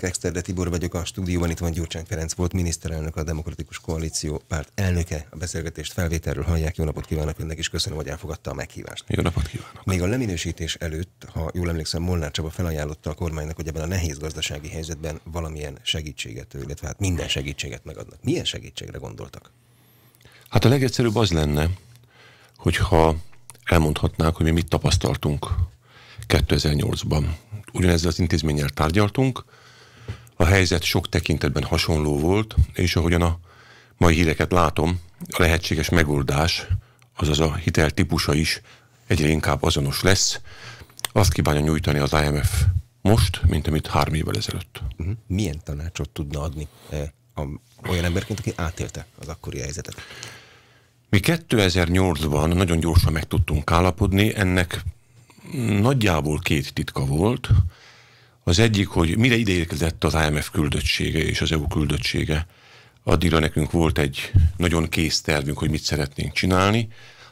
Exterde Tibor vagyok a stúdióban, itt van Gyurcsány Ferenc volt, miniszterelnök, a Demokratikus Koalíció párt elnöke. A beszélgetést felvételről hallják. Jó napot kívánok önnek, és köszönöm, hogy elfogadta a meghívást. Jó napot kívánok. Még a leminősítés előtt, ha jól emlékszem, Molnár Csaba felajánlotta a kormánynak, hogy ebben a nehéz gazdasági helyzetben valamilyen segítséget, illetve hát minden segítséget megadnak. Milyen segítségre gondoltak? Hát a legegyszerűbb az lenne, hogyha elmondhatnák, hogy mi mit tapasztaltunk 2008-ban. Ugyanezzel az intézménnyel tárgyaltunk, a helyzet sok tekintetben hasonló volt, és ahogyan a mai híreket látom, a lehetséges megoldás, azaz a hitel típusa is egyre inkább azonos lesz. Azt kívánja nyújtani az IMF most, mint amit három évvel ezelőtt. Mhm. Milyen tanácsot tudna adni eh, a, olyan emberként, aki átélte az akkori helyzetet? Mi 2008-ban nagyon gyorsan meg tudtunk állapodni, ennek nagyjából két titka volt. Az egyik, hogy mire ideérkezett az IMF küldöttsége és az EU küldöttsége, addigra nekünk volt egy nagyon kész tervünk, hogy mit szeretnénk csinálni.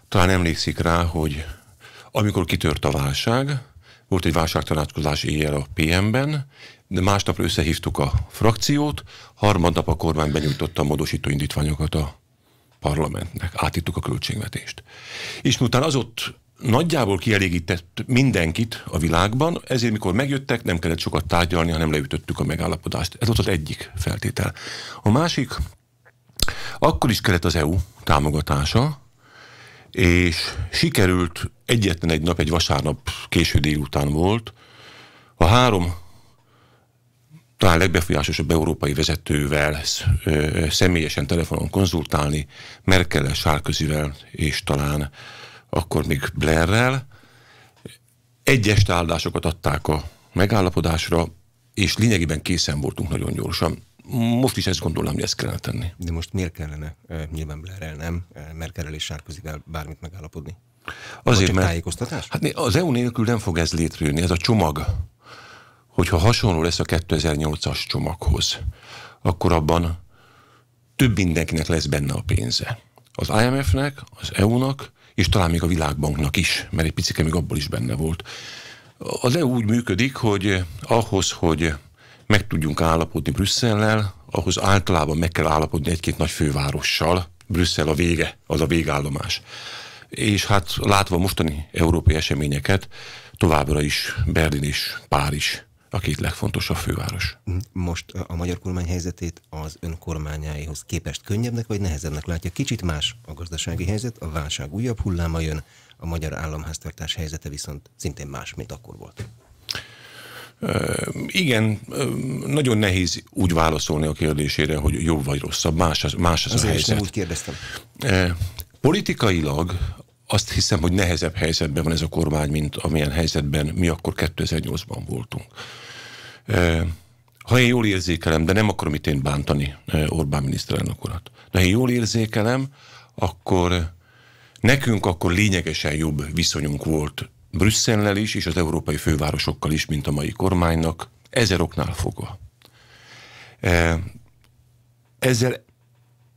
Talán emlékszik rá, hogy amikor kitört a válság, volt egy válságtanácskozás éjjel a PM-ben, de másnapra összehívtuk a frakciót, harmadnap a kormány benyújtotta a módosító indítványokat a parlamentnek, átítuk a költségvetést. És miután az ott nagyjából kielégített mindenkit a világban, ezért mikor megjöttek, nem kellett sokat tárgyalni, hanem leütöttük a megállapodást. Ez volt az egyik feltétel. A másik, akkor is kellett az EU támogatása, és sikerült egyetlen egy nap, egy vasárnap késő délután volt, a három talán legbefolyásosabb európai vezetővel ö, személyesen telefonon konzultálni, Merkel, Sárközivel és talán akkor még Blairrel. Egyes áldásokat adták a megállapodásra, és lényegében készen voltunk nagyon gyorsan. Most is ezt gondolom, hogy ezt kellene tenni. De most miért kellene nyilván Blairrel nem, Merkelrel és Sárközivel bármit megállapodni? Azért, mert... Tájékoztatás? Hát az EU nélkül nem fog ez létrejönni, ez a csomag. Hogyha hasonló lesz a 2008-as csomaghoz, akkor abban több mindenkinek lesz benne a pénze. Az IMF-nek, az EU-nak, és talán még a Világbanknak is, mert egy picike még abból is benne volt. Az EU úgy működik, hogy ahhoz, hogy meg tudjunk állapodni Brüsszellel, ahhoz általában meg kell állapodni egy-két nagy fővárossal, Brüsszel a vége, az a végállomás. És hát látva mostani európai eseményeket, továbbra is Berlin és Párizs a két legfontosabb főváros. Most a magyar kormány helyzetét az önkormányáihoz képest könnyebbnek vagy nehezebbnek látja? Kicsit más a gazdasági helyzet, a válság újabb hulláma jön, a magyar államháztartás helyzete viszont szintén más, mint akkor volt. Igen, nagyon nehéz úgy válaszolni a kérdésére, hogy jobb vagy rosszabb, más az, más az a helyzet. Azért úgy kérdeztem. Politikailag azt hiszem, hogy nehezebb helyzetben van ez a kormány, mint amilyen helyzetben mi akkor 2008-ban voltunk. Ha én jól érzékelem, de nem akarom itt én bántani Orbán miniszterelnök urat, de ha én jól érzékelem, akkor nekünk akkor lényegesen jobb viszonyunk volt Brüsszellel is, és az európai fővárosokkal is, mint a mai kormánynak, ezer oknál fogva. Ezzel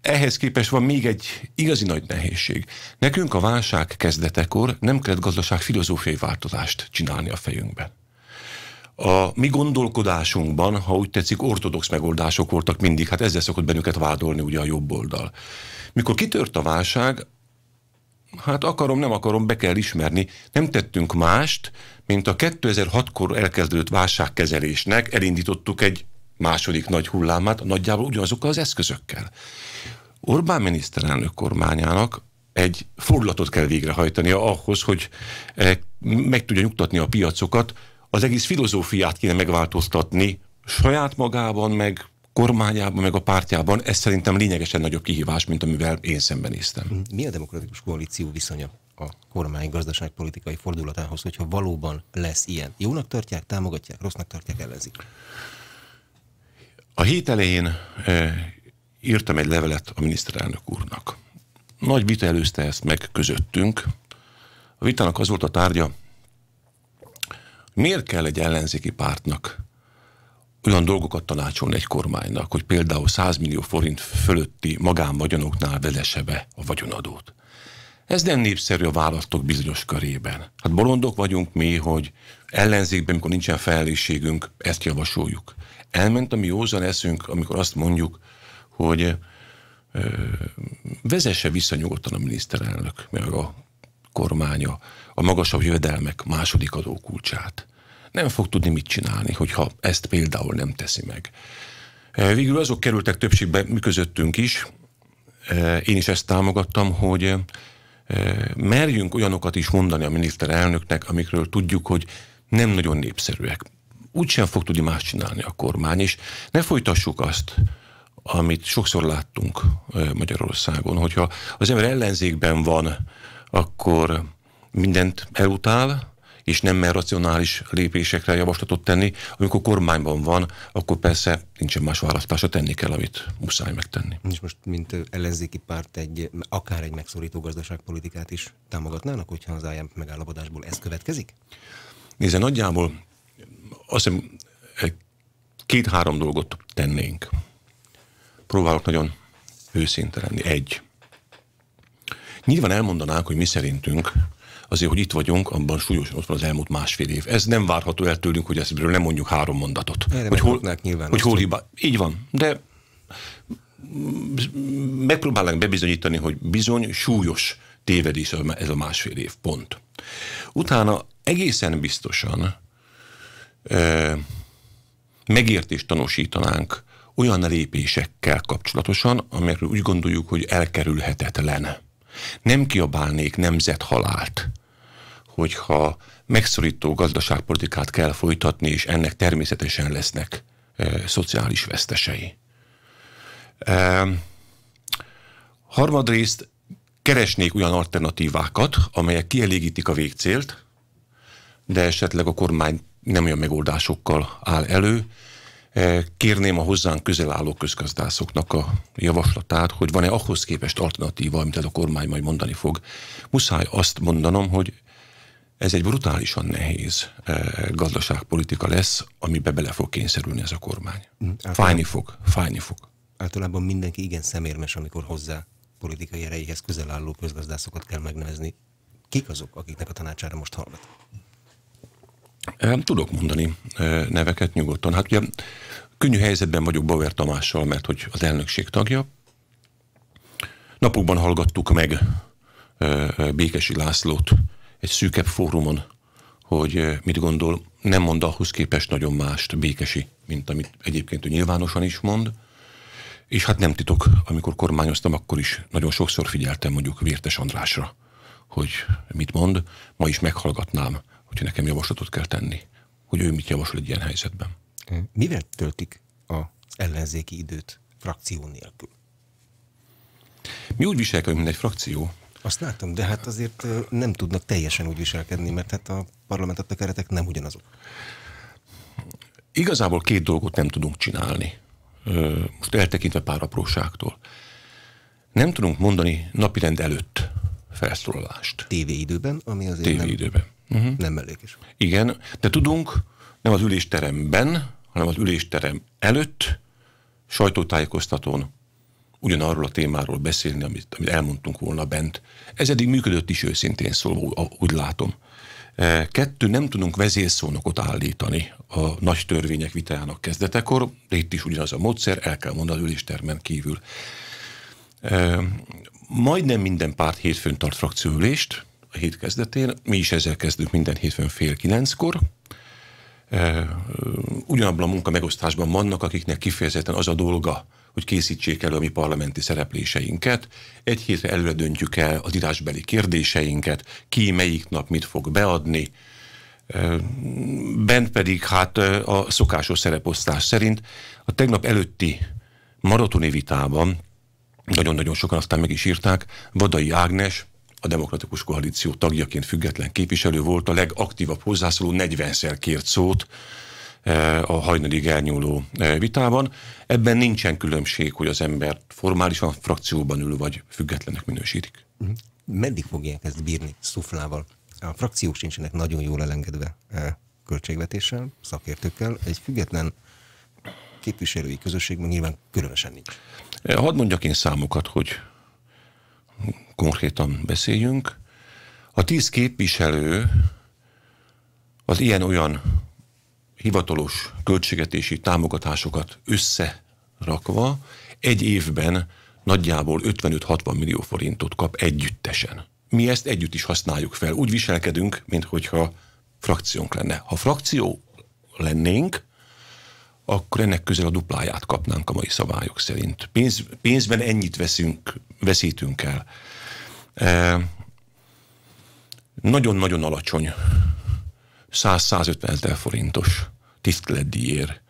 ehhez képest van még egy igazi nagy nehézség. Nekünk a válság kezdetekor nem kellett gazdaság filozófiai változást csinálni a fejünkben. A mi gondolkodásunkban, ha úgy tetszik, ortodox megoldások voltak mindig, hát ezzel szokott bennünket vádolni ugye a jobb oldal. Mikor kitört a válság, hát akarom, nem akarom, be kell ismerni, nem tettünk mást, mint a 2006-kor elkezdődött válságkezelésnek elindítottuk egy második nagy hullámát, nagyjából ugyanazokkal az eszközökkel. Orbán miniszterelnök kormányának egy fordulatot kell végrehajtania ahhoz, hogy eh, meg tudja nyugtatni a piacokat, az egész filozófiát kéne megváltoztatni saját magában, meg kormányában, meg a pártjában. Ez szerintem lényegesen nagyobb kihívás, mint amivel én szembenéztem. Mi a demokratikus koalíció viszonya a kormány gazdaságpolitikai fordulatához, hogyha valóban lesz ilyen? Jónak tartják, támogatják, rossznak tartják, ellenzik? A hét elején eh, írtam egy levelet a miniszterelnök úrnak. Nagy vita előzte ezt meg közöttünk. A vitának az volt a tárgya, miért kell egy ellenzéki pártnak olyan dolgokat tanácsolni egy kormánynak, hogy például 100 millió forint fölötti magánvagyonoknál vezesse be a vagyonadót. Ez nem népszerű a választók bizonyos körében. Hát bolondok vagyunk mi, hogy ellenzékben, amikor nincsen felelősségünk, ezt javasoljuk. Elment a mi józan eszünk, amikor azt mondjuk, hogy vezesse vissza nyugodtan a miniszterelnök, meg a kormánya a magasabb jövedelmek második adókulcsát. Nem fog tudni mit csinálni, hogyha ezt például nem teszi meg. Végül azok kerültek többségbe, mi közöttünk is, én is ezt támogattam, hogy merjünk olyanokat is mondani a miniszterelnöknek, amikről tudjuk, hogy nem nagyon népszerűek. Úgysem fog tudni más csinálni a kormány, és ne folytassuk azt, amit sokszor láttunk Magyarországon, hogyha az ember ellenzékben van, akkor mindent elutál, és nem mer racionális lépésekre javaslatot tenni. Amikor kormányban van, akkor persze nincsen más választása, tenni kell, amit muszáj megtenni. És most, mint ellenzéki párt, egy, akár egy megszorító gazdaságpolitikát is támogatnának, hogyha az IMF megállapodásból ez következik? Nézzen, nagyjából azt hiszem két-három dolgot tennénk próbálok nagyon őszinte lenni. Egy. Nyilván elmondanák, hogy mi szerintünk azért, hogy itt vagyunk, abban súlyosan ott van az elmúlt másfél év. Ez nem várható el tőlünk, hogy ezt nem mondjuk három mondatot. Erre hogy hol, nyilván hogy hol hibá. Így van, de megpróbálnánk bebizonyítani, hogy bizony súlyos tévedés ez a másfél év, pont. Utána egészen biztosan e, megértést tanúsítanánk olyan lépésekkel kapcsolatosan, amelyekről úgy gondoljuk, hogy elkerülhetetlen. Nem kiabálnék nemzethalált, hogyha megszorító gazdaságpolitikát kell folytatni, és ennek természetesen lesznek e, szociális vesztesei. E, harmadrészt keresnék olyan alternatívákat, amelyek kielégítik a végcélt, de esetleg a kormány nem olyan megoldásokkal áll elő, Kérném a hozzánk közel álló közgazdászoknak a javaslatát, hogy van-e ahhoz képest alternatíva, amit ez a kormány majd mondani fog. Muszáj azt mondanom, hogy ez egy brutálisan nehéz eh, gazdaságpolitika lesz, amibe bele fog kényszerülni ez a kormány. Mm, általában, fájni fog, fájni fog. Általában mindenki igen szemérmes, amikor hozzá politikai erejéhez közel álló közgazdászokat kell megnevezni. Kik azok, akiknek a tanácsára most hallgat? Tudok mondani neveket nyugodtan. Hát ugye könnyű helyzetben vagyok Bauer Tamással, mert hogy az elnökség tagja. Napokban hallgattuk meg Békesi Lászlót egy szűkebb fórumon, hogy mit gondol, nem mond ahhoz képest nagyon mást Békesi, mint amit egyébként ő nyilvánosan is mond. És hát nem titok, amikor kormányoztam, akkor is nagyon sokszor figyeltem mondjuk Vértes Andrásra, hogy mit mond, ma is meghallgatnám hogyha nekem javaslatot kell tenni, hogy ő mit javasol egy ilyen helyzetben. Mivel töltik az ellenzéki időt frakció nélkül? Mi úgy viselkedünk, mint egy frakció. Azt látom, de hát azért nem tudnak teljesen úgy viselkedni, mert hát a parlament a keretek nem ugyanazok. Igazából két dolgot nem tudunk csinálni. Most eltekintve pár apróságtól. Nem tudunk mondani napirend előtt felszólalást. TV időben, ami azért TV nem... időben uh-huh. nem is. Igen, de tudunk nem az ülésteremben, hanem az ülésterem előtt sajtótájékoztatón ugyanarról a témáról beszélni, amit, amit elmondtunk volna bent. Ez eddig működött is őszintén szólva, úgy látom. E, kettő, nem tudunk vezérszónokot állítani a nagy törvények vitájának kezdetekor, de itt is ugyanaz a módszer, el kell mondani az üléstermen kívül. E, majdnem minden párt hétfőn tart frakcióülést, a hét kezdetén. Mi is ezzel kezdünk minden hétfőn fél kilenckor. Ugyanabban a munka megosztásban vannak, akiknek kifejezetten az a dolga, hogy készítsék elő a mi parlamenti szerepléseinket. Egy hétre előre döntjük el az írásbeli kérdéseinket, ki melyik nap mit fog beadni. Bent pedig hát a szokásos szereposztás szerint a tegnap előtti maratoni vitában nagyon-nagyon sokan aztán meg is írták, Vadai Ágnes a Demokratikus Koalíció tagjaként független képviselő volt, a legaktívabb hozzászóló 40-szer kért szót eh, a Hajnali elnyúló eh, vitában. Ebben nincsen különbség, hogy az ember formálisan frakcióban ül, vagy függetlenek minősítik. Mhm. Meddig fogják ezt bírni szuflával? A frakciók sincsenek nagyon jól elengedve eh, költségvetéssel, szakértőkkel. Egy független képviselői közösségben nyilván különösen nincs. Hadd mondjak én számokat, hogy konkrétan beszéljünk. A tíz képviselő az ilyen-olyan hivatalos költségetési támogatásokat összerakva egy évben nagyjából 55-60 millió forintot kap együttesen. Mi ezt együtt is használjuk fel. Úgy viselkedünk, mintha frakciónk lenne. Ha frakció lennénk, akkor ennek közel a dupláját kapnánk a mai szabályok szerint. Pénz, pénzben ennyit veszünk, veszítünk el. E, nagyon-nagyon alacsony, 100-150 ezer forintos tiszteletdíjért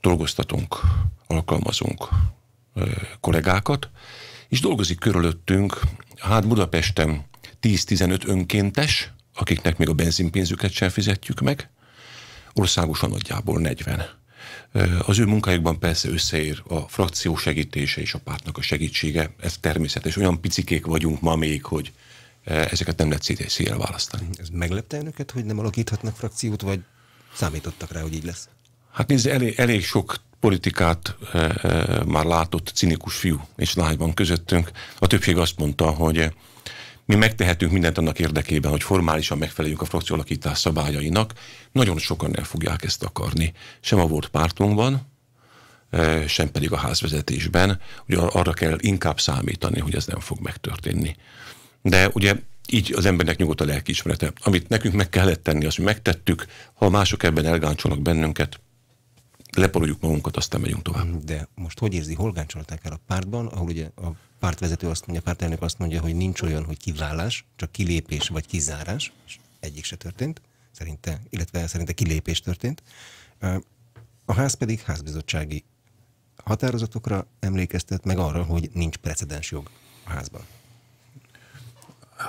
dolgoztatunk, alkalmazunk e, kollégákat, és dolgozik körülöttünk, hát Budapesten 10-15 önkéntes, akiknek még a benzinpénzüket sem fizetjük meg, országosan nagyjából 40 az ő munkájukban persze összeér a frakció segítése és a pártnak a segítsége, ez természetes. Olyan picikék vagyunk ma még, hogy ezeket nem lehet szétjel választani. Ez meglepte önöket, hogy nem alakíthatnak frakciót, vagy számítottak rá, hogy így lesz? Hát nézze, elég, elég sok politikát e, e, már látott cinikus fiú és lány van közöttünk. A többség azt mondta, hogy mi megtehetünk mindent annak érdekében, hogy formálisan megfeleljünk a frakcióalakítás szabályainak. Nagyon sokan el fogják ezt akarni. Sem a volt pártunkban, sem pedig a házvezetésben. Ugye arra kell inkább számítani, hogy ez nem fog megtörténni. De ugye így az embernek nyugodt a lelkiismerete. Amit nekünk meg kellett tenni, azt mi megtettük, ha mások ebben elgáncsolnak bennünket, leporoljuk magunkat, aztán megyünk tovább. De most hogy érzi, hol gáncsolták el a pártban, ahol ugye a pártvezető azt mondja, a pártelnök azt mondja, hogy nincs olyan, hogy kiválás, csak kilépés vagy kizárás, és egyik se történt, szerinte, illetve szerinte kilépés történt. A ház pedig házbizottsági határozatokra emlékeztet meg arra, hogy nincs precedens jog a házban.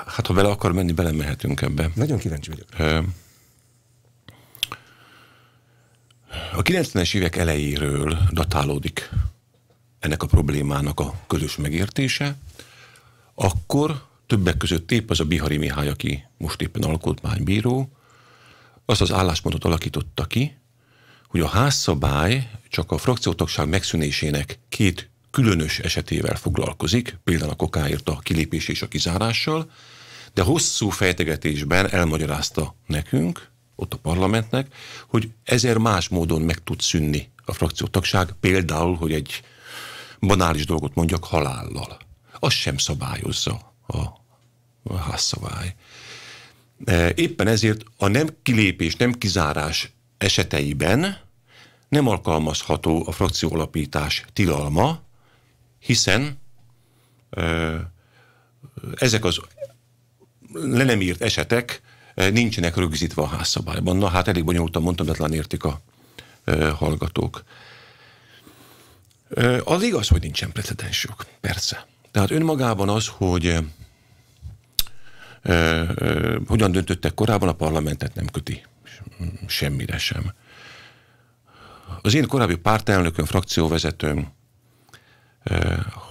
Hát ha bele akar menni, belemehetünk ebbe. Nagyon kíváncsi vagyok. A 90-es évek elejéről datálódik ennek a problémának a közös megértése, akkor többek között épp az a Bihari Mihály, aki most éppen alkotmánybíró, az az álláspontot alakította ki, hogy a házszabály csak a frakciótagság megszűnésének két különös esetével foglalkozik, például a kokáért a kilépés és a kizárással, de hosszú fejtegetésben elmagyarázta nekünk, ott a parlamentnek, hogy ezer más módon meg tud szűnni a frakciótagság, például, hogy egy banális dolgot mondjak, halállal. Az sem szabályozza a, a házszabály. E, éppen ezért a nem kilépés, nem kizárás eseteiben nem alkalmazható a frakcióalapítás tilalma, hiszen e, ezek az le nem írt esetek Eh, nincsenek rögzítve a házszabályban. Na hát elég bonyolultan mondtam, de talán értik a eh, hallgatók. Eh, az igaz, hogy nincsen precedensük, persze. Tehát önmagában az, hogy hogyan döntöttek korábban, a parlamentet nem köti semmire sem. Az én korábbi pártelnököm, frakcióvezetőm,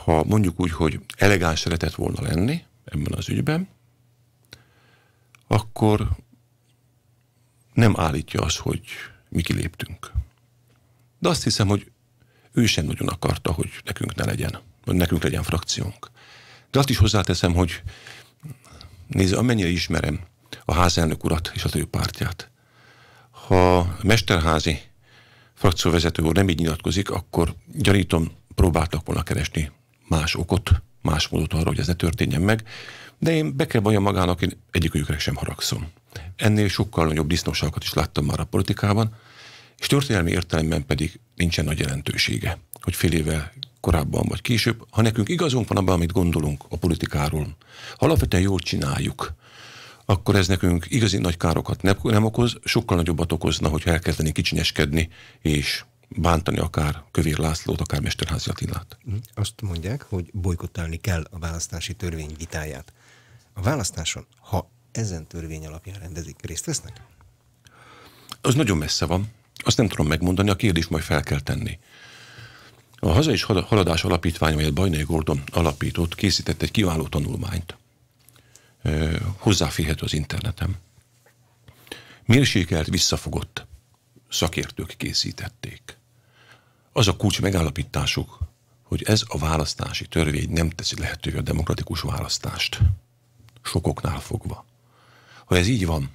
ha mondjuk úgy, hogy elegáns szeretett volna lenni ebben az ügyben, akkor nem állítja az, hogy mi kiléptünk. De azt hiszem, hogy ő sem nagyon akarta, hogy nekünk ne legyen, hogy nekünk legyen frakciónk. De azt is hozzáteszem, hogy nézze, amennyire ismerem a házelnök urat és az ő pártját, ha Mesterházi frakcióvezető úr nem így nyilatkozik, akkor gyanítom, próbáltak volna keresni más okot, más módot arra, hogy ez ne történjen meg. De én be kell valljam magának, én egyikükre sem haragszom. Ennél sokkal nagyobb disznóságokat is láttam már a politikában, és történelmi értelemben pedig nincsen nagy jelentősége, hogy fél éve korábban vagy később, ha nekünk igazunk van abban, amit gondolunk a politikáról, ha alapvetően jól csináljuk, akkor ez nekünk igazi nagy károkat nem, nem okoz, sokkal nagyobbat okozna, hogyha elkezdenénk kicsinyeskedni, és bántani akár Kövér Lászlót, akár Mesterházi Attilát. Azt mondják, hogy bolykottálni kell a választási törvény vitáját a választáson, ha ezen törvény alapján rendezik, részt vesznek? Az nagyon messze van. Azt nem tudom megmondani, a kérdést majd fel kell tenni. A Haza és Haladás Alapítvány, amelyet Bajnai Gordon alapított, készített egy kiváló tanulmányt. Hozzáférhető az interneten. Mérsékelt, visszafogott szakértők készítették. Az a kulcs megállapításuk, hogy ez a választási törvény nem teszi lehetővé a demokratikus választást sokoknál fogva. Ha ez így van,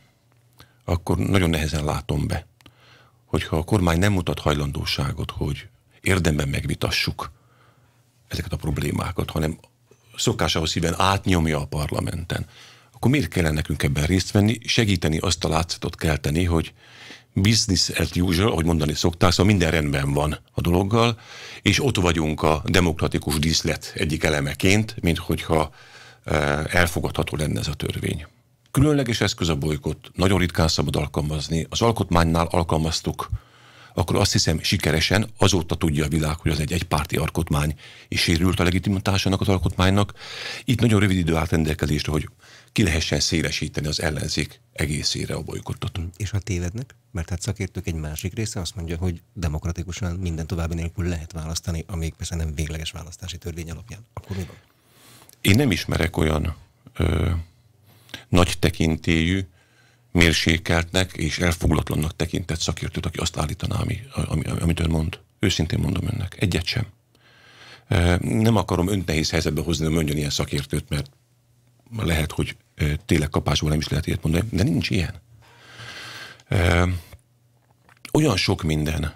akkor nagyon nehezen látom be, hogyha a kormány nem mutat hajlandóságot, hogy érdemben megvitassuk ezeket a problémákat, hanem szokásához szíven átnyomja a parlamenten, akkor miért kellene nekünk ebben részt venni, segíteni azt a látszatot kelteni, hogy business as usual, ahogy mondani szokták, szóval minden rendben van a dologgal, és ott vagyunk a demokratikus díszlet egyik elemeként, mint hogyha Eh, elfogadható lenne ez a törvény. Különleges eszköz a bolykot, nagyon ritkán szabad alkalmazni. Az alkotmánynál alkalmaztuk, akkor azt hiszem sikeresen, azóta tudja a világ, hogy az egy egypárti alkotmány, és sérült a legitimitásának az alkotmánynak. Itt nagyon rövid idő állt rendelkezésre, hogy ki lehessen szélesíteni az ellenzék egészére a bolykottot. És ha tévednek, mert hát szakértők egy másik része azt mondja, hogy demokratikusan minden további nélkül lehet választani, amíg persze nem végleges választási törvény alapján. Akkor mi van? Én nem ismerek olyan ö, nagy tekintélyű, mérsékeltnek és elfoglatlannak tekintett szakértőt, aki azt állítaná, ami, ami, amit ön mond. Őszintén mondom önnek, egyet sem. Nem akarom önt nehéz helyzetbe hozni, hogy mondjon ilyen szakértőt, mert lehet, hogy tényleg kapásból nem is lehet ilyet mondani, de nincs ilyen. Olyan sok minden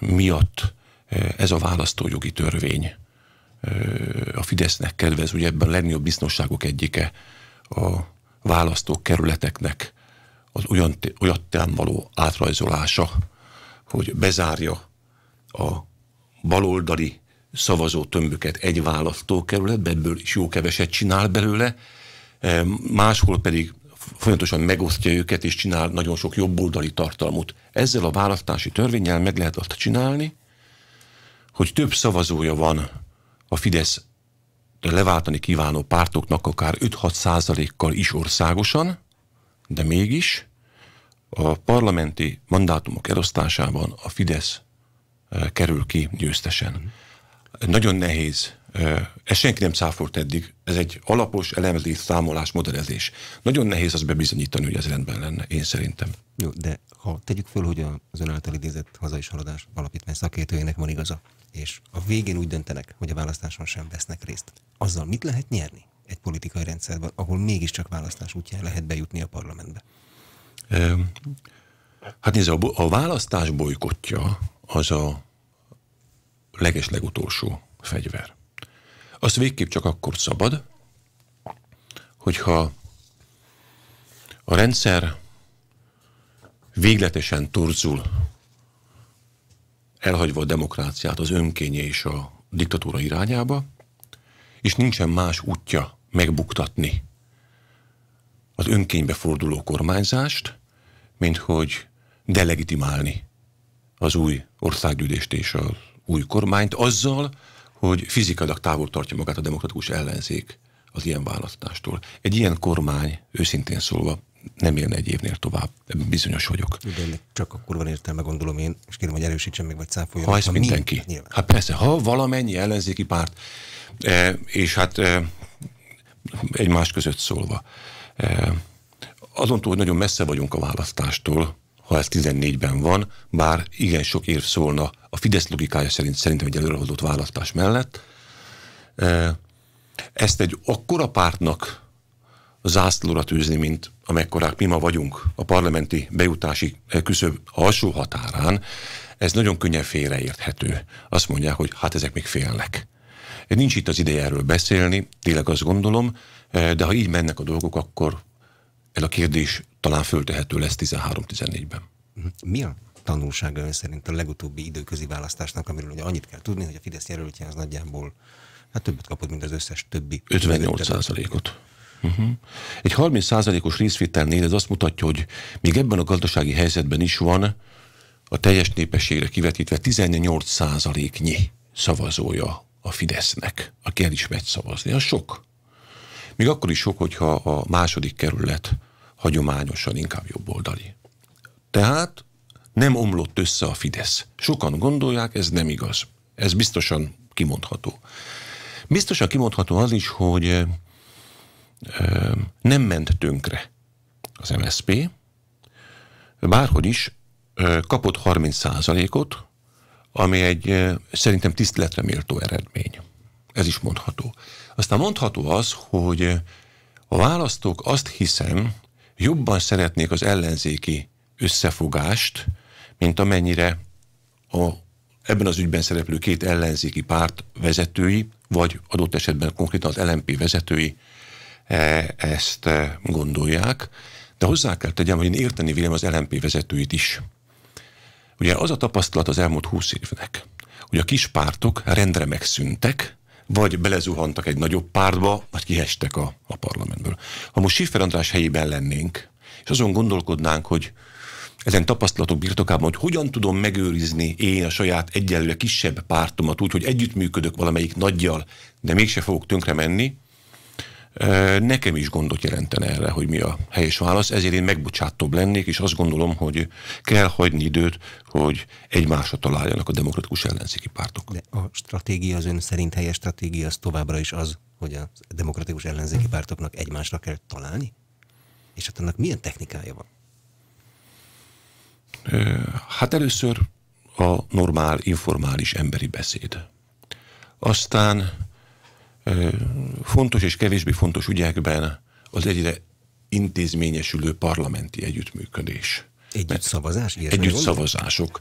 miatt ez a választójogi törvény a Fidesznek kedvez, ugye ebben a legnagyobb biztonságok egyike a választókerületeknek, az olyan, olyan való átrajzolása, hogy bezárja a baloldali szavazó tömböket egy választókerületbe, ebből is jó keveset csinál belőle, máshol pedig folyamatosan megosztja őket, és csinál nagyon sok jobboldali tartalmut. Ezzel a választási törvényel meg lehet azt csinálni, hogy több szavazója van a Fidesz leváltani kívánó pártoknak akár 5-6 százalékkal is országosan, de mégis a parlamenti mandátumok elosztásában a Fidesz e, kerül ki győztesen. Nagyon nehéz e, ezt senki nem száfolt eddig, ez egy alapos elemzés, számolás, modellezés. Nagyon nehéz azt bebizonyítani, hogy ez rendben lenne, én szerintem. Jó, de ha tegyük föl, hogy az ön által idézett hazai saladás alapítvány szakértőjének van igaza, és a végén úgy döntenek, hogy a választáson sem vesznek részt, azzal mit lehet nyerni egy politikai rendszerben, ahol mégiscsak választás útján lehet bejutni a parlamentbe? Hát nézd, a, a választás bolykotja az a legeslegutolsó fegyver. Azt végképp csak akkor szabad, hogyha a rendszer végletesen torzul elhagyva a demokráciát az önkénye és a diktatúra irányába, és nincsen más útja megbuktatni az önkénybe forduló kormányzást, mint hogy delegitimálni az új országgyűlést és az új kormányt azzal, hogy fizikailag távol tartja magát a demokratikus ellenzék az ilyen választástól. Egy ilyen kormány, őszintén szólva, nem élne egy évnél tovább. Bizonyos vagyok. De csak akkor van értelme, gondolom én, és kérem, hogy erősítsen meg, vagy cáfoljon. Ha ezt mindenki. Mi? Hát, hát persze, ha valamennyi ellenzéki párt, e, és hát e, egymás között szólva, e, azon túl, hogy nagyon messze vagyunk a választástól, ha ez 14-ben van, bár igen sok érv szólna a Fidesz logikája szerint szerintem egy előrehozott választás mellett, e, ezt egy akkora pártnak zászlóra tűzni, mint amekkorák mi ma vagyunk a parlamenti bejutási eh, küszöb alsó határán, ez nagyon könnyen félreérthető. Azt mondják, hogy hát ezek még félnek. Nincs itt az ideje erről beszélni, tényleg azt gondolom, eh, de ha így mennek a dolgok, akkor ez a kérdés talán föltehető lesz 13-14-ben. Mhm. Mi a tanulsága ön szerint a legutóbbi időközi választásnak, amiről ugye annyit kell tudni, hogy a Fidesz jelöltje az nagyjából hát többet kapott, mint az összes többi. 58 százalékot. Uh-huh. Egy 30%-os részvételnél ez azt mutatja, hogy még ebben a gazdasági helyzetben is van a teljes népességre kivetítve 18%-nyi szavazója a Fidesznek, aki el is megy szavazni. Az sok. Még akkor is sok, hogyha a második kerület hagyományosan inkább jobboldali. Tehát nem omlott össze a Fidesz. Sokan gondolják, ez nem igaz. Ez biztosan kimondható. Biztosan kimondható az is, hogy nem ment tönkre az MSP, bárhogy is kapott 30%-ot, ami egy szerintem tiszteletre méltó eredmény. Ez is mondható. Aztán mondható az, hogy a választók azt hiszem, jobban szeretnék az ellenzéki összefogást, mint amennyire a, ebben az ügyben szereplő két ellenzéki párt vezetői, vagy adott esetben konkrétan az LMP vezetői E, ezt e, gondolják, de hozzá kell tegyem, hogy én érteni vélem az LMP vezetőit is. Ugye az a tapasztalat az elmúlt húsz évnek, hogy a kis pártok rendre megszűntek, vagy belezuhantak egy nagyobb pártba, vagy kiestek a, a parlamentből. Ha most Siffer András helyében lennénk, és azon gondolkodnánk, hogy ezen tapasztalatok birtokában, hogy hogyan tudom megőrizni én a saját egyenlő kisebb pártomat úgy, hogy együttműködök valamelyik nagyjal, de mégse fogok tönkre menni, Nekem is gondot jelentene erre, hogy mi a helyes válasz, ezért én megbocsátóbb lennék, és azt gondolom, hogy kell hagyni időt, hogy egymásra találjanak a demokratikus ellenzéki pártok. De a stratégia az ön szerint helyes stratégia az továbbra is az, hogy a demokratikus ellenzéki pártoknak egymásra kell találni? És hát annak milyen technikája van? Hát először a normál, informális emberi beszéd. Aztán fontos és kevésbé fontos ügyekben az egyre intézményesülő parlamenti együttműködés. Együtt szavazás? Együtt szavazások,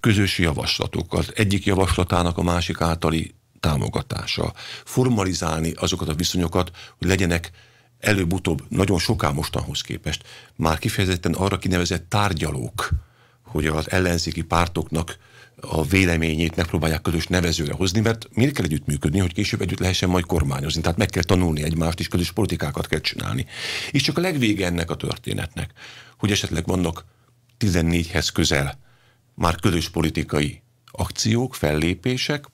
közös javaslatok, az egyik javaslatának a másik általi támogatása, formalizálni azokat a viszonyokat, hogy legyenek előbb-utóbb, nagyon soká mostanhoz képest, már kifejezetten arra kinevezett tárgyalók, hogy az ellenzéki pártoknak a véleményét megpróbálják közös nevezőre hozni, mert miért kell együttműködni, hogy később együtt lehessen majd kormányozni. Tehát meg kell tanulni egymást, és közös politikákat kell csinálni. És csak a legvége ennek a történetnek, hogy esetleg vannak 14-hez közel már közös politikai akciók, fellépések,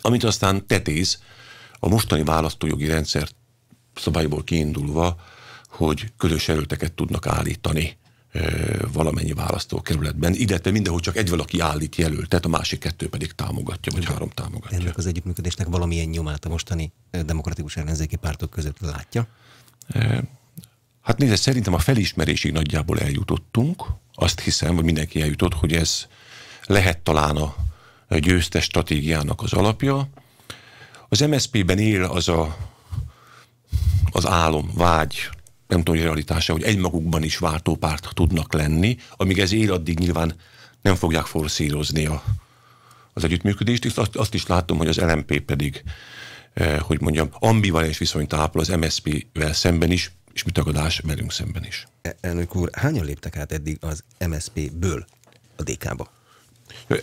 amit aztán tetéz a mostani választójogi rendszer szabályból kiindulva, hogy közös erőteket tudnak állítani valamennyi választókerületben, illetve mindenhol csak egy valaki állít jelöltet, a másik kettő pedig támogatja, vagy De három támogatja. Ennek az együttműködésnek valamilyen nyomát a mostani demokratikus ellenzéki pártok között látja? Hát nézd, szerintem a felismerésig nagyjából eljutottunk. Azt hiszem, hogy mindenki eljutott, hogy ez lehet talán a győztes stratégiának az alapja. Az MSZP-ben él az a, az álom, vágy, nem tudom, hogy realitása, hogy egymagukban is váltópárt tudnak lenni, amíg ez él, addig nyilván nem fogják forszírozni a, az együttműködést, és azt, azt is látom, hogy az LMP pedig, eh, hogy mondjam, ambivalens viszonyt ápol az MSZP-vel szemben is, és tagadás velünk szemben is. E, elnök úr, hányan léptek át eddig az MSZP-ből a DK-ba?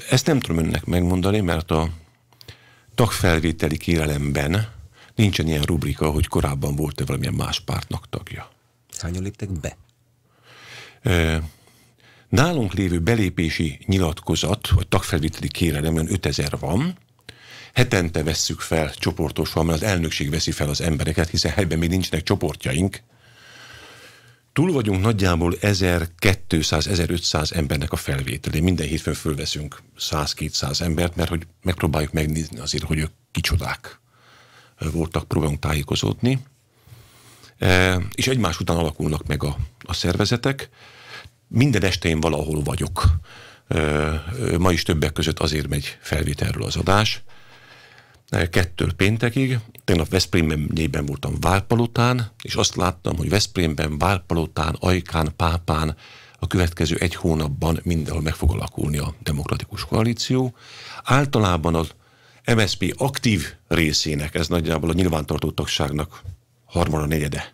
Ezt nem tudom önnek megmondani, mert a tagfelvételi kérelemben nincsen ilyen rubrika, hogy korábban volt-e valamilyen más pártnak tagja. Hányan léptek be? E, nálunk lévő belépési nyilatkozat, vagy tagfelvételi kérelem olyan 5000 van, hetente vesszük fel csoportosan, mert az elnökség veszi fel az embereket, hiszen helyben még nincsenek csoportjaink. Túl vagyunk nagyjából 1200-1500 embernek a felvételé. Minden hétfőn fölveszünk 100-200 embert, mert hogy megpróbáljuk megnézni azért, hogy ők kicsodák voltak, próbálunk tájékozódni. Eh, és egymás után alakulnak meg a, a szervezetek. Minden este én valahol vagyok. Eh, eh, ma is többek között azért megy felvételről az adás. Kettől péntekig. Tegnap Veszprémben voltam Várpalotán, és azt láttam, hogy Veszprémben, Várpalotán, Ajkán, Pápán a következő egy hónapban mindenhol meg fog alakulni a demokratikus koalíció. Általában az MSP aktív részének, ez nagyjából a nyilvántartó tagságnak harmada negyede.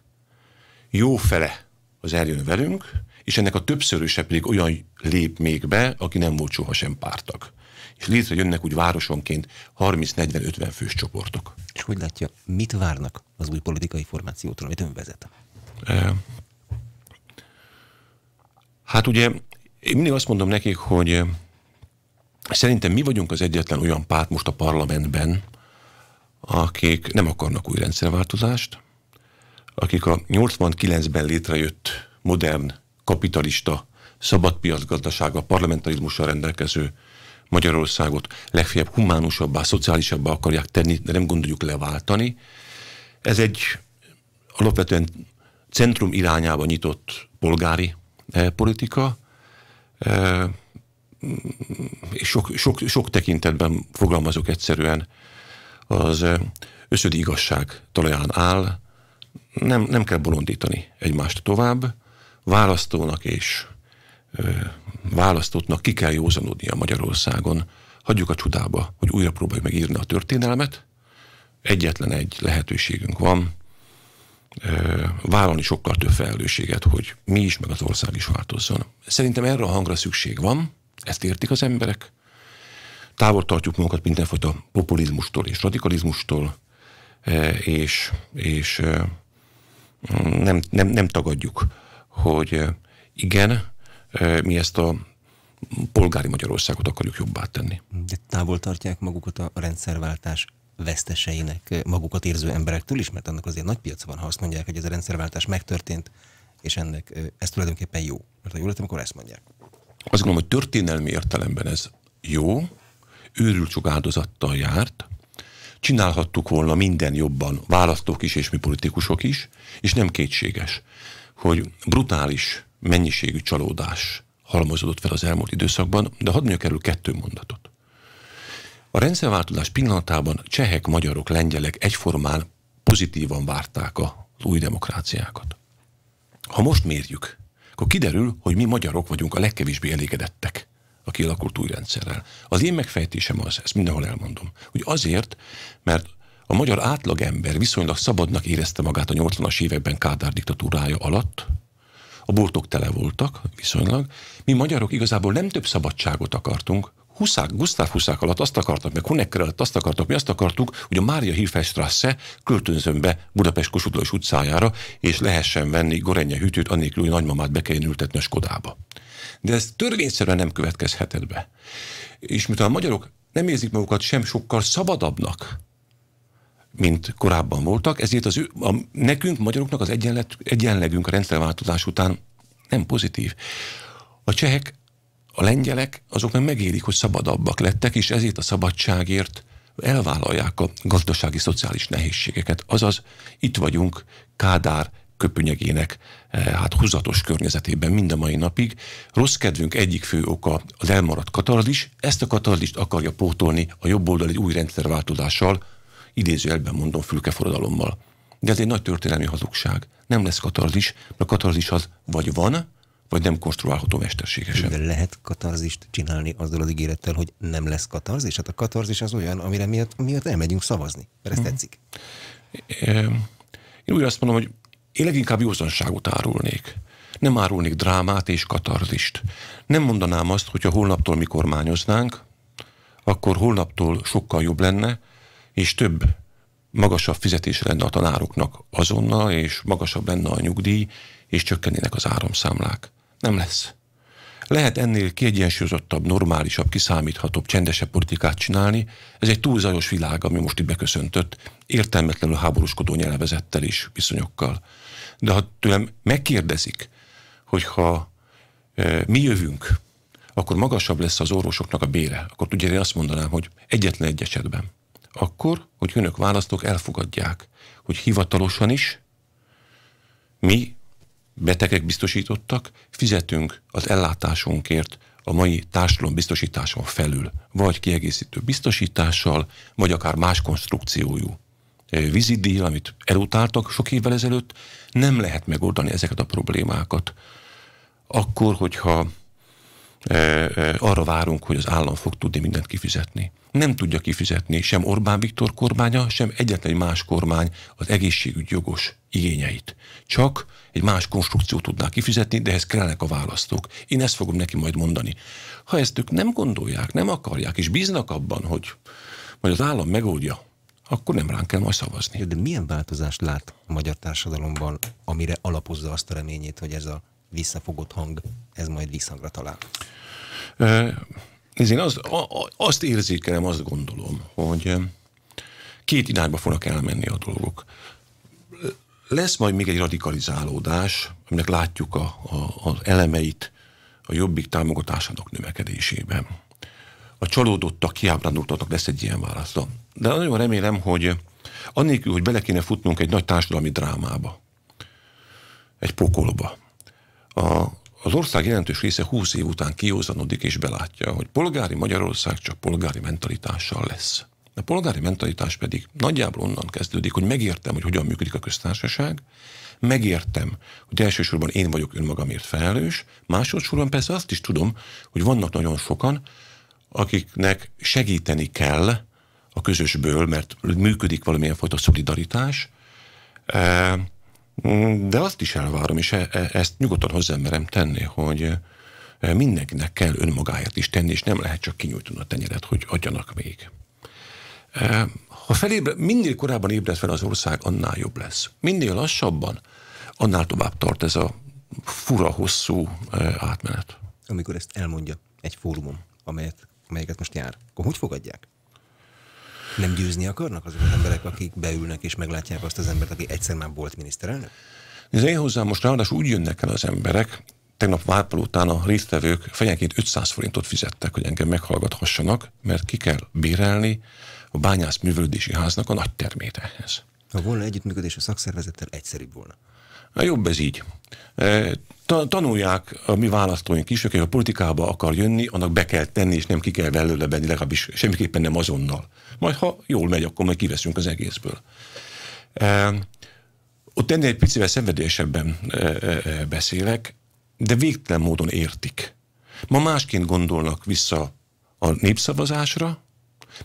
Jó fele az eljön velünk, és ennek a többszöröse pedig olyan lép még be, aki nem volt sohasem pártag. És létrejönnek úgy városonként 30-40-50 fős csoportok. És hogy látja, mit várnak az új politikai formációtól, amit ön vezet? hát ugye, én mindig azt mondom nekik, hogy szerintem mi vagyunk az egyetlen olyan párt most a parlamentben, akik nem akarnak új rendszerváltozást, akik a 89-ben létrejött modern, kapitalista, szabadpiacgazdasága, parlamentarizmussal rendelkező Magyarországot legfeljebb humánusabbá, szociálisabbá akarják tenni, de nem gondoljuk leváltani. Ez egy alapvetően centrum irányába nyitott polgári eh, politika, eh, és mm, sok, sok, sok tekintetben fogalmazok egyszerűen, az eh, összödi igazság talaján áll, nem, nem kell bolondítani egymást tovább. Választónak és ö, választottnak ki kell a Magyarországon. Hagyjuk a csodába, hogy újra próbáljuk meg írni a történelmet. Egyetlen egy lehetőségünk van, vállalni sokkal több felelősséget, hogy mi is, meg az ország is változzon. Szerintem erre a hangra szükség van, ezt értik az emberek. Távol tartjuk magunkat mindenfajta populizmustól és radikalizmustól, és, és nem, nem, nem tagadjuk, hogy igen, mi ezt a polgári Magyarországot akarjuk jobbá tenni. De távol tartják magukat a rendszerváltás veszteseinek, magukat érző emberektől is, mert annak azért nagy piac van, ha azt mondják, hogy ez a rendszerváltás megtörtént, és ennek ez tulajdonképpen jó. Mert ha jól értem, akkor ezt mondják. Azt gondolom, hogy történelmi értelemben ez jó, őrült sok áldozattal járt, csinálhattuk volna minden jobban választók is, és mi politikusok is, és nem kétséges, hogy brutális mennyiségű csalódás halmozódott fel az elmúlt időszakban, de hadd mondjak erről kettő mondatot. A rendszerváltozás pillanatában csehek, magyarok, lengyelek egyformán pozitívan várták az új demokráciákat. Ha most mérjük, akkor kiderül, hogy mi magyarok vagyunk a legkevésbé elégedettek a kialakult új rendszerrel. Az én megfejtésem az, ezt mindenhol elmondom, hogy azért, mert a magyar átlagember viszonylag szabadnak érezte magát a 80-as években Kádár diktatúrája alatt, a boltok tele voltak viszonylag, mi magyarok igazából nem több szabadságot akartunk, Huszák, Gustav Huszák alatt azt akartak, meg Honecker alatt azt akartak, mi azt akartuk, hogy a Mária Hilfestrasse költönzön be Budapest Kossuth utcájára, és lehessen venni Gorenye hűtőt, annélkül, hogy nagymamát be kelljen ültetni a Skodába de ez törvényszerűen nem következhetett be. És miután a magyarok nem érzik magukat sem sokkal szabadabbnak, mint korábban voltak, ezért az ő, a, nekünk, magyaroknak az egyenlet, egyenlegünk a rendszerváltozás után nem pozitív. A csehek, a lengyelek, azok meg megérik, hogy szabadabbak lettek, és ezért a szabadságért elvállalják a gazdasági, szociális nehézségeket. Azaz, itt vagyunk Kádár köpönyegének eh, hát húzatos környezetében mind a mai napig. Rossz kedvünk egyik fő oka az elmaradt katalizis. ezt a katalizist akarja pótolni a jobb egy új rendszerváltozással, idézőjelben mondom fülkeforradalommal. De ez egy nagy történelmi hazugság. Nem lesz katalizis, mert a katarzis az vagy van, vagy nem konstruálható mesterségesen. De lehet katarzist csinálni azzal az ígérettel, hogy nem lesz katarzis? Hát a katarzis az olyan, amire miatt, miatt elmegyünk szavazni, mert ez mm. tetszik. É, én úgy azt mondom, hogy én leginkább józanságot árulnék. Nem árulnék drámát és katarzist. Nem mondanám azt, hogyha holnaptól mi kormányoznánk, akkor holnaptól sokkal jobb lenne, és több magasabb fizetés lenne a tanároknak azonnal, és magasabb lenne a nyugdíj, és csökkennének az áramszámlák. Nem lesz. Lehet ennél kiegyensúlyozottabb, normálisabb, kiszámíthatóbb, csendesebb politikát csinálni. Ez egy túl zajos világ, ami most itt beköszöntött, értelmetlenül háborúskodó nyelvezettel és viszonyokkal. De ha tőlem megkérdezik, hogy ha e, mi jövünk, akkor magasabb lesz az orvosoknak a bére. Akkor ugye én azt mondanám, hogy egyetlen egy esetben. Akkor, hogy önök választók elfogadják, hogy hivatalosan is mi betegek biztosítottak, fizetünk az ellátásunkért a mai társadalom biztosításon felül, vagy kiegészítő biztosítással, vagy akár más konstrukciójú vizidíj, amit elutáltak sok évvel ezelőtt, nem lehet megoldani ezeket a problémákat. Akkor, hogyha e, e, arra várunk, hogy az állam fog tudni mindent kifizetni. Nem tudja kifizetni sem Orbán Viktor kormánya, sem egyetlen más kormány az egészségügy jogos igényeit. Csak egy más konstrukciót tudná kifizetni, de ehhez kellenek a választók. Én ezt fogom neki majd mondani. Ha ezt ők nem gondolják, nem akarják, és bíznak abban, hogy majd az állam megoldja, akkor nem ránk kell majd szavazni. De milyen változást lát a magyar társadalomban, amire alapozza azt a reményét, hogy ez a visszafogott hang, ez majd visszhangra talál? Nézd, én az, a, azt érzékelem, azt gondolom, hogy két irányba fognak elmenni a dolgok lesz majd még egy radikalizálódás, aminek látjuk a, a, az elemeit a jobbik támogatásának növekedésében. A csalódottak, kiábrándultaknak lesz egy ilyen válasza. De nagyon remélem, hogy annélkül, hogy bele kéne futnunk egy nagy társadalmi drámába, egy pokolba, a, az ország jelentős része 20 év után kiózanodik és belátja, hogy polgári Magyarország csak polgári mentalitással lesz. A polgári mentalitás pedig nagyjából onnan kezdődik, hogy megértem, hogy hogyan működik a köztársaság, megértem, hogy elsősorban én vagyok önmagamért felelős, másodszorban persze azt is tudom, hogy vannak nagyon sokan, akiknek segíteni kell a közösből, mert működik valamilyen fajta szolidaritás, e, de azt is elvárom, és e, e, ezt nyugodtan hozzámerem tenni, hogy mindenkinek kell önmagáért is tenni, és nem lehet csak kinyújtani a tenyered, hogy adjanak még. Ha felébre, minél korábban ébred fel az ország, annál jobb lesz. Minél lassabban, annál tovább tart ez a fura hosszú átmenet. Amikor ezt elmondja egy fórumon, amelyet, amelyeket most jár, akkor hogy fogadják? Nem győzni akarnak azok az emberek, akik beülnek és meglátják azt az embert, aki egyszer már volt miniszterelnök? Ez én hozzám most ráadásul úgy jönnek el az emberek, tegnap várpal után a résztvevők fejenként 500 forintot fizettek, hogy engem meghallgathassanak, mert ki kell bérelni a bányász művelődési háznak a nagy termét ehhez. Ha volna együttműködés a szakszervezettel, egyszerűbb volna. Na, jobb ez így. E, ta, tanulják a mi választóink is, hogy a politikába akar jönni, annak be kell tenni, és nem ki kell belőle benni, legalábbis semmiképpen nem azonnal. Majd ha jól megy, akkor majd kiveszünk az egészből. E, ott ennél egy picivel szenvedélyesebben e, e, e beszélek de végtelen módon értik. Ma másként gondolnak vissza a népszavazásra,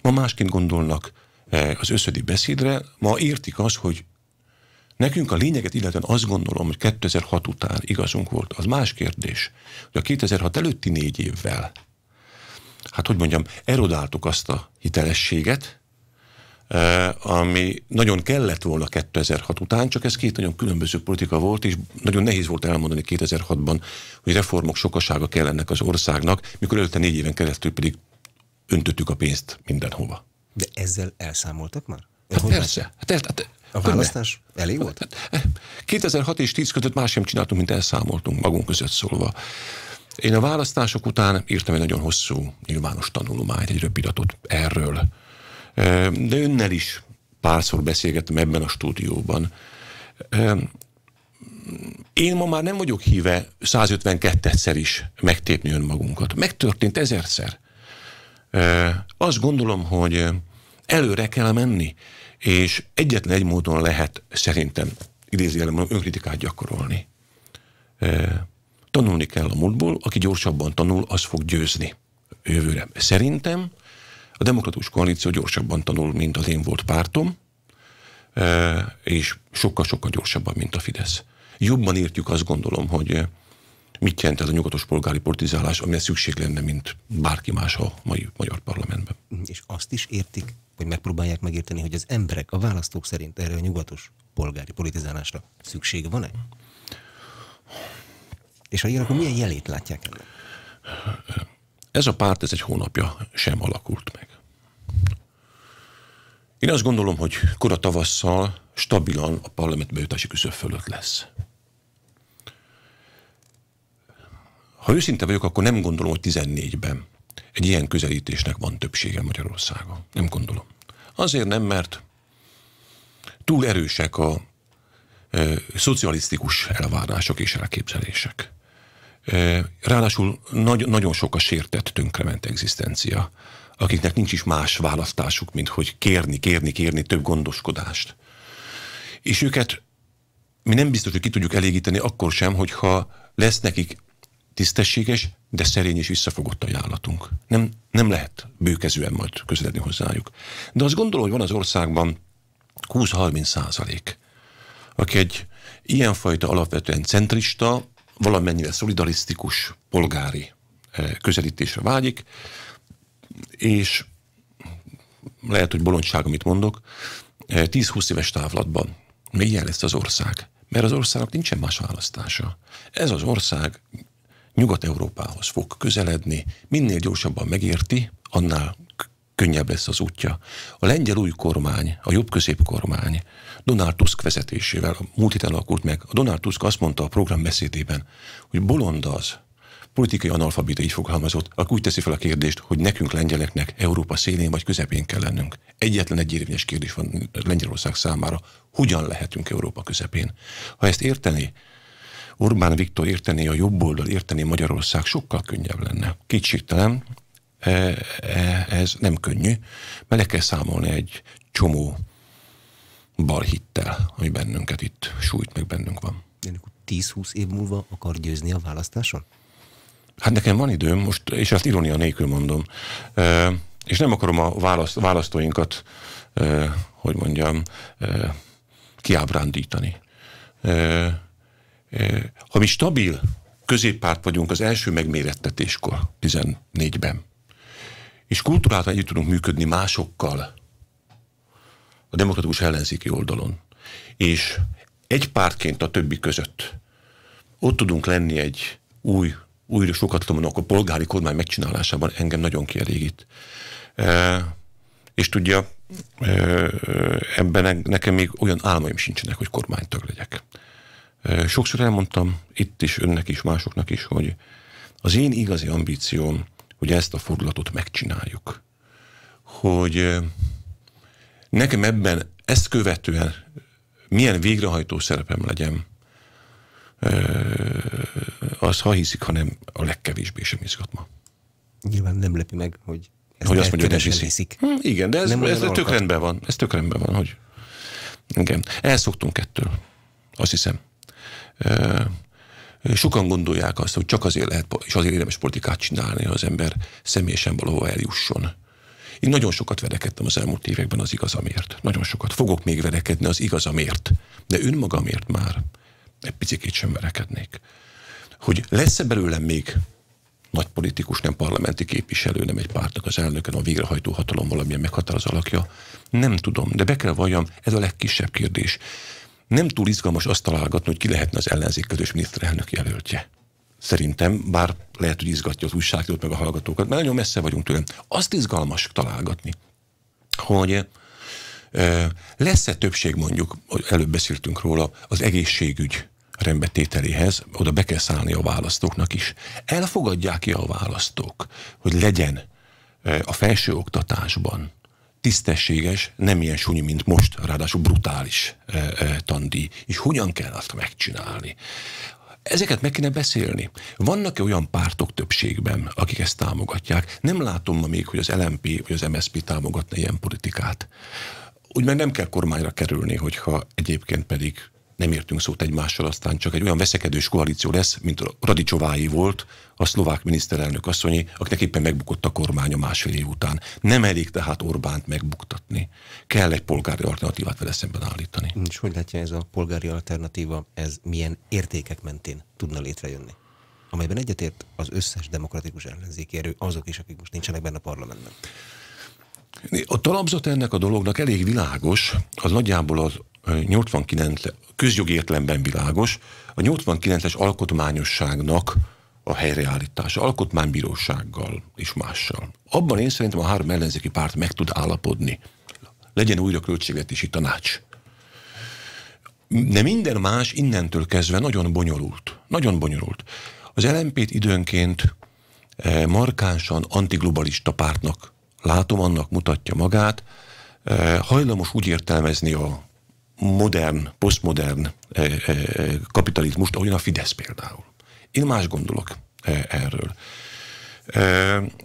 ma másként gondolnak e, az összödi beszédre, ma értik az, hogy Nekünk a lényeget illetően azt gondolom, hogy 2006 után igazunk volt. Az más kérdés, hogy a 2006 előtti négy évvel, hát hogy mondjam, erodáltuk azt a hitelességet, Eh, ami nagyon kellett volna 2006 után, csak ez két nagyon különböző politika volt, és nagyon nehéz volt elmondani 2006-ban, hogy reformok sokasága kell ennek az országnak, mikor előtte négy éven keresztül pedig öntöttük a pénzt mindenhova. De ezzel elszámoltak már? Hát Hogy persze. Hát hát- hát, hát, hát, hát, a választás ne. elég volt? 2006 és 10 között más sem csináltunk, mint elszámoltunk, magunk között szólva. Én a választások után írtam egy nagyon hosszú nyilvános tanulmányt, egy röpidatot erről, de önnel is párszor beszélgettem ebben a stúdióban. Én ma már nem vagyok híve 152-szer is megtépni önmagunkat. Megtörtént ezerszer. Azt gondolom, hogy előre kell menni, és egyetlen egy módon lehet szerintem idézőjelem önkritikát gyakorolni. Tanulni kell a múltból, aki gyorsabban tanul, az fog győzni jövőre. Szerintem a demokratikus koalíció gyorsabban tanul, mint az én volt pártom, e, és sokkal-sokkal gyorsabban, mint a Fidesz. Jobban értjük azt gondolom, hogy e, mit jelent ez a nyugatos polgári politizálás, amire szükség lenne, mint bárki más a mai magyar parlamentben. És azt is értik, hogy megpróbálják megérteni, hogy az emberek, a választók szerint erre a nyugatos polgári politizálásra szükség van-e? És ha igen, akkor milyen jelét látják ennek? Ez a párt, ez egy hónapja sem alakult meg. Én azt gondolom, hogy kora tavasszal stabilan a parlament bejutási küszöb fölött lesz. Ha őszinte vagyok, akkor nem gondolom, hogy 14-ben egy ilyen közelítésnek van többsége Magyarországon. Nem gondolom. Azért nem, mert túl erősek a e, szocialisztikus elvárások és elképzelések. E, ráadásul nagy, nagyon sok a sértett, tönkrement egzisztencia akiknek nincs is más választásuk, mint hogy kérni, kérni, kérni több gondoskodást. És őket mi nem biztos, hogy ki tudjuk elégíteni akkor sem, hogyha lesz nekik tisztességes, de szerény és visszafogott ajánlatunk. Nem, nem lehet bőkezően majd közeledni hozzájuk. De azt gondolom, hogy van az országban 20-30 százalék, aki egy ilyenfajta alapvetően centrista, valamennyire szolidarisztikus polgári eh, közelítésre vágyik, és lehet, hogy bolondság, amit mondok, 10-20 eh, éves távlatban milyen lesz az ország? Mert az országnak nincsen más választása. Ez az ország Nyugat-Európához fog közeledni, minél gyorsabban megérti, annál könnyebb lesz az útja. A lengyel új kormány, a jobb középkormány Donald Tusk vezetésével, a múlt héten alakult meg, a Donald Tusk azt mondta a programbeszédében, hogy bolond az, politikai analfabita így fogalmazott, akkor úgy teszi fel a kérdést, hogy nekünk lengyeleknek Európa szélén vagy közepén kell lennünk. Egyetlen egy érvényes kérdés van Lengyelország számára, hogyan lehetünk Európa közepén. Ha ezt érteni, Orbán Viktor értené a jobb oldal, értené Magyarország, sokkal könnyebb lenne. Kétségtelen, e, e, ez nem könnyű, mert le kell számolni egy csomó balhittel, ami bennünket itt sújt, meg bennünk van. 10-20 év múlva akar győzni a választáson? Hát nekem van időm most, és ezt ironia nélkül mondom. E, és nem akarom a választ, választóinkat, e, hogy mondjam, e, kiábrándítani. E, e, ha mi stabil középpárt vagyunk az első megmérettetéskor, 14-ben, és kulturáltan együtt tudunk működni másokkal a demokratikus ellenzéki oldalon, és egy pártként a többi között ott tudunk lenni egy új újra sokat tanulnak a polgári kormány megcsinálásában engem nagyon kielégít. E, és tudja, e, ebben nekem még olyan álmaim sincsenek, hogy kormánytag legyek. E, sokszor elmondtam itt is, önnek is, másoknak is, hogy az én igazi ambícióm, hogy ezt a fordulatot megcsináljuk. Hogy nekem ebben ezt követően milyen végrehajtó szerepem legyen, az ha hiszik, hanem a legkevésbé sem izgat ma. Nyilván nem lepi meg, hogy ezt hogy azt mondja, hogy nem hiszik. Hm, igen, de ez, nem ez, ez tök rendben van. Ez tök rendben van, hogy igen. Elszoktunk ettől. Azt hiszem. Sokan gondolják azt, hogy csak azért lehet, és azért érdemes politikát csinálni, hogy az ember személyesen valahova eljusson. Én nagyon sokat verekedtem az elmúlt években az igazamért. Nagyon sokat. Fogok még verekedni az igazamért. De önmagamért már egy picit sem verekednék. Hogy lesz-e belőlem még nagy politikus, nem parlamenti képviselő, nem egy pártnak az elnöken, a végrehajtó hatalom valamilyen meghatároz alakja, nem tudom, de be kell valljam, ez a legkisebb kérdés. Nem túl izgalmas azt találgatni, hogy ki lehetne az ellenzék közös miniszterelnök jelöltje szerintem, bár lehet, hogy izgatja az újságírót meg a hallgatókat, mert nagyon messze vagyunk tőlem. Azt izgalmas találgatni, hogy lesz-e többség mondjuk, előbb beszéltünk róla, az egészségügy rendbetételéhez, oda be kell szállni a választóknak is. Elfogadják-e a választók, hogy legyen a oktatásban tisztességes, nem ilyen súnyi, mint most, ráadásul brutális e, e, tandíj. És hogyan kell azt megcsinálni? Ezeket meg kéne beszélni. Vannak-e olyan pártok többségben, akik ezt támogatják? Nem látom ma még, hogy az LMP vagy az MSZP támogatna ilyen politikát úgy meg nem kell kormányra kerülni, hogyha egyébként pedig nem értünk szót egymással, aztán csak egy olyan veszekedős koalíció lesz, mint a volt, a szlovák miniszterelnök asszonyi, akinek éppen megbukott a kormánya másfél év után. Nem elég tehát Orbánt megbuktatni. Kell egy polgári alternatívát vele szemben állítani. És hogy látja ez a polgári alternatíva, ez milyen értékek mentén tudna létrejönni? amelyben egyetért az összes demokratikus ellenzékérő, erő, azok is, akik most nincsenek benne a parlamentben. A talapzat ennek a dolognak elég világos, az nagyjából az 89, közjogi értelemben világos, a 89-es alkotmányosságnak a helyreállítása, alkotmánybírósággal és mással. Abban én szerintem a három ellenzéki párt meg tud állapodni. Legyen újra költségvetési tanács. De minden más innentől kezdve nagyon bonyolult. Nagyon bonyolult. Az LMP-t időnként eh, markánsan antiglobalista pártnak látom, annak mutatja magát. E, hajlamos úgy értelmezni a modern, posztmodern e, e, kapitalizmust, ahogyan a Fidesz például. Én más gondolok erről.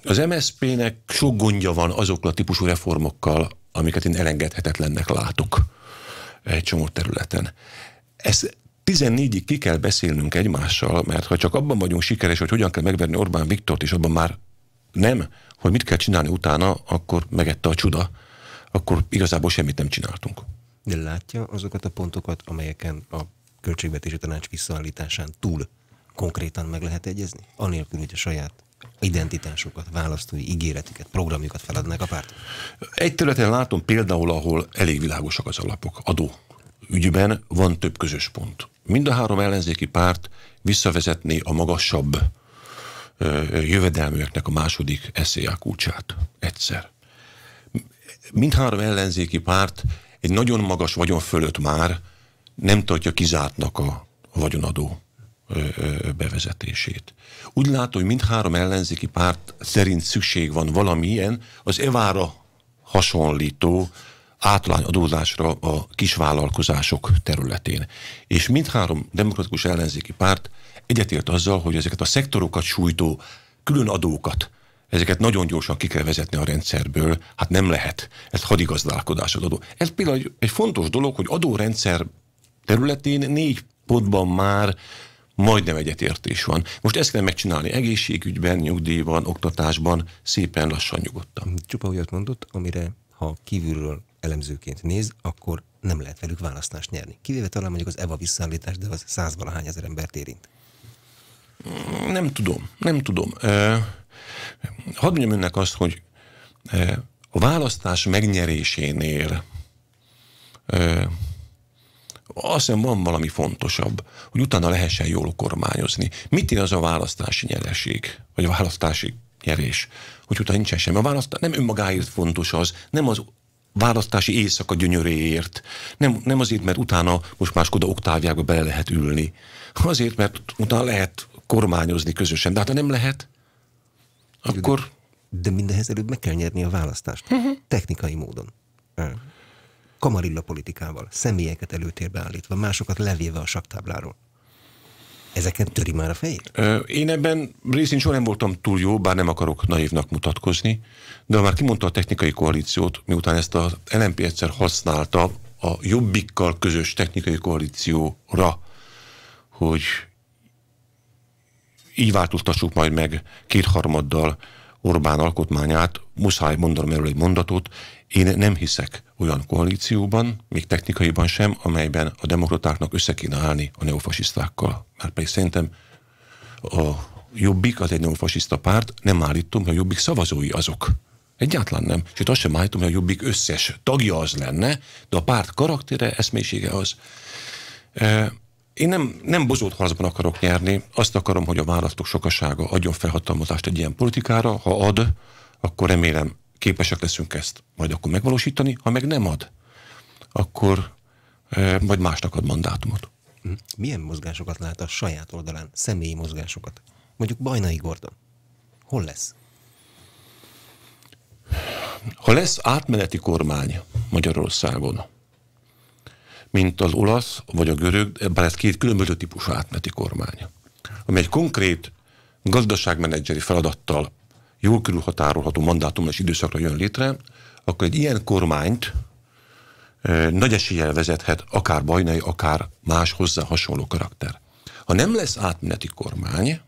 Az MSZP-nek sok gondja van azokkal a típusú reformokkal, amiket én elengedhetetlennek látok egy csomó területen. Ezt 14-ig ki kell beszélnünk egymással, mert ha csak abban vagyunk sikeres, hogy hogyan kell megverni Orbán Viktort, és abban már nem, hogy mit kell csinálni utána, akkor megette a csuda, akkor igazából semmit nem csináltunk. De látja azokat a pontokat, amelyeken a költségvetési tanács visszaállításán túl konkrétan meg lehet egyezni? Anélkül, hogy a saját identitásukat, választói ígéretüket, programjukat feladnak a párt? Egy területen látom például, ahol elég világosak az alapok. Adó ügyben van több közös pont. Mind a három ellenzéki párt visszavezetné a magasabb jövedelműeknek a második SZIA kulcsát egyszer. Mindhárom ellenzéki párt egy nagyon magas vagyon fölött már nem tartja kizártnak a vagyonadó bevezetését. Úgy látom, hogy mindhárom ellenzéki párt szerint szükség van valamilyen az evára hasonlító átlányadózásra a kisvállalkozások területén. És mindhárom demokratikus ellenzéki párt egyetért azzal, hogy ezeket a szektorokat sújtó külön adókat, ezeket nagyon gyorsan ki kell vezetni a rendszerből, hát nem lehet. Ez hadigazdálkodás az adó. Ez például egy fontos dolog, hogy adórendszer területén négy pontban már majdnem egyetértés van. Most ezt kell megcsinálni egészségügyben, nyugdíjban, oktatásban, szépen lassan nyugodtan. Csupa olyat mondott, amire ha kívülről elemzőként néz, akkor nem lehet velük választást nyerni. Kivéve talán mondjuk az EVA visszaállítás, de az százvalahány ezer embert érint. Nem tudom, nem tudom. Hadd mondjam önnek azt, hogy a választás megnyerésénél azt hiszem van valami fontosabb, hogy utána lehessen jól kormányozni. Mit ér az a választási nyereség, vagy a választási nyerés? Hogy utána nincsen semmi. A választás nem önmagáért fontos az, nem az választási éjszaka gyönyöréért. Nem, nem azért, mert utána most máskoda oktávjába bele lehet ülni. Azért, mert utána lehet kormányozni közösen. De hát ha nem lehet, akkor... De, de mindenhez előbb meg kell nyerni a választást. Uh-huh. Technikai módon. Kamarilla politikával, személyeket előtérbe állítva, másokat levéve a saktábláról. Ezeken töri már a fejét? én ebben részén soha nem voltam túl jó, bár nem akarok naívnak mutatkozni, de már kimondta a technikai koalíciót, miután ezt az LNP egyszer használta a jobbikkal közös technikai koalícióra, hogy így változtassuk majd meg kétharmaddal Orbán alkotmányát, muszáj mondanom erről egy mondatot, én nem hiszek olyan koalícióban, még technikaiban sem, amelyben a demokratáknak össze kéne állni a neofasisztákkal. Mert pedig szerintem a Jobbik az egy neofasiszta párt, nem állítom, hogy a Jobbik szavazói azok. Egyáltalán nem. Sőt, azt sem állítom, hogy a Jobbik összes tagja az lenne, de a párt karaktere, eszmélysége az. Én nem, nem bozót harcban akarok nyerni, azt akarom, hogy a választók sokasága adjon felhatalmazást egy ilyen politikára, ha ad, akkor remélem képesek leszünk ezt majd akkor megvalósítani, ha meg nem ad, akkor e, majd másnak ad mandátumot. Milyen mozgásokat lát a saját oldalán, személyi mozgásokat? Mondjuk Bajnai Gordon. Hol lesz? Ha lesz átmeneti kormány Magyarországon, mint az olasz vagy a görög, bár ez két különböző típusú átmeti kormány, ami egy konkrét gazdaságmenedzseri feladattal jól körülhatárolható és időszakra jön létre, akkor egy ilyen kormányt e, nagy eséllyel vezethet akár bajnai, akár más hozzá hasonló karakter. Ha nem lesz átmeneti kormány,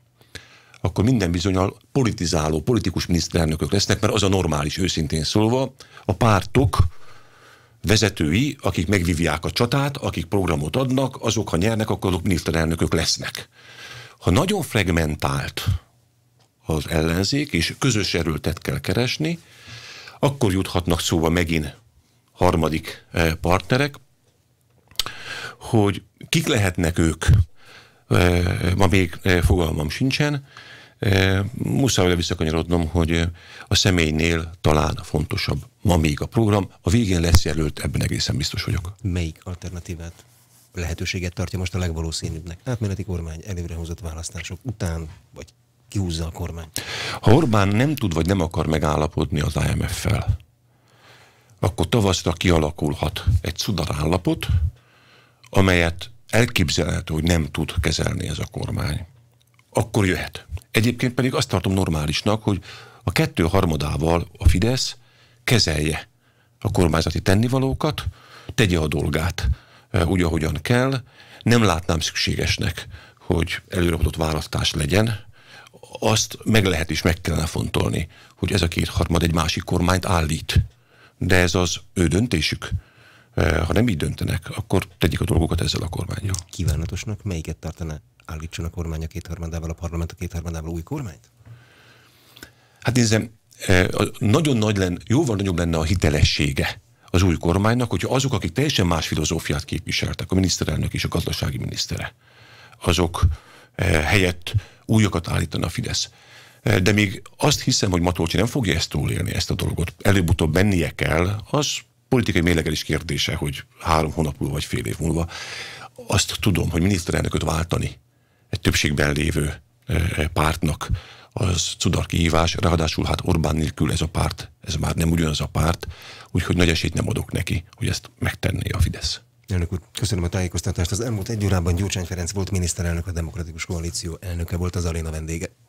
akkor minden bizonyal politizáló, politikus miniszterelnökök lesznek, mert az a normális, őszintén szólva, a pártok vezetői, akik megvívják a csatát, akik programot adnak, azok, ha nyernek, akkor azok miniszterelnökök lesznek. Ha nagyon fragmentált az ellenzék, és közös erőltet kell keresni, akkor juthatnak szóba megint harmadik eh, partnerek, hogy kik lehetnek ők, eh, ma még eh, fogalmam sincsen, muszáj visszakanyarodnom, hogy a személynél talán fontosabb van még a program, a végén lesz jelölt, ebben egészen biztos vagyok. Melyik alternatívát, lehetőséget tartja most a legvalószínűbbnek? Átmeneti kormány előrehozott választások után, vagy kihúzza a kormány? Ha Orbán nem tud, vagy nem akar megállapodni az IMF-fel, akkor tavaszra kialakulhat egy állapot, amelyet elképzelhető, hogy nem tud kezelni ez a kormány. Akkor jöhet. Egyébként pedig azt tartom normálisnak, hogy a kettő harmadával a Fidesz kezelje a kormányzati tennivalókat, tegye a dolgát eh, úgy, ahogyan kell. Nem látnám szükségesnek, hogy előrehozott választás legyen. Azt meg lehet is meg kellene fontolni, hogy ez a két-harmad egy másik kormányt állít. De ez az ő döntésük. Eh, ha nem így döntenek, akkor tegyék a dolgokat ezzel a kormányjal. Kívánatosnak melyiket tartaná állítson a kormány a kétharmadával, a parlament a kétharmadával új kormányt? Hát nézzem, Eh, nagyon nagy lenne, jóval nagyobb lenne a hitelessége az új kormánynak, hogyha azok, akik teljesen más filozófiát képviseltek, a miniszterelnök és a gazdasági minisztere, azok eh, helyett újakat állítana a Fidesz. Eh, de még azt hiszem, hogy Matolcsi nem fogja ezt túlélni, ezt a dolgot. Előbb-utóbb bennie kell, az politikai mérlegelés kérdése, hogy három hónap múlva vagy fél év múlva. Azt tudom, hogy miniszterelnököt váltani egy többségben lévő pártnak az cudar kihívás, ráadásul hát Orbán nélkül ez a párt, ez már nem ugyanaz a párt, úgyhogy nagy esélyt nem adok neki, hogy ezt megtenné a Fidesz. Elnök úr, köszönöm a tájékoztatást. Az elmúlt egy órában Gyurcsány Ferenc volt miniszterelnök, a Demokratikus Koalíció elnöke volt az aréna vendége.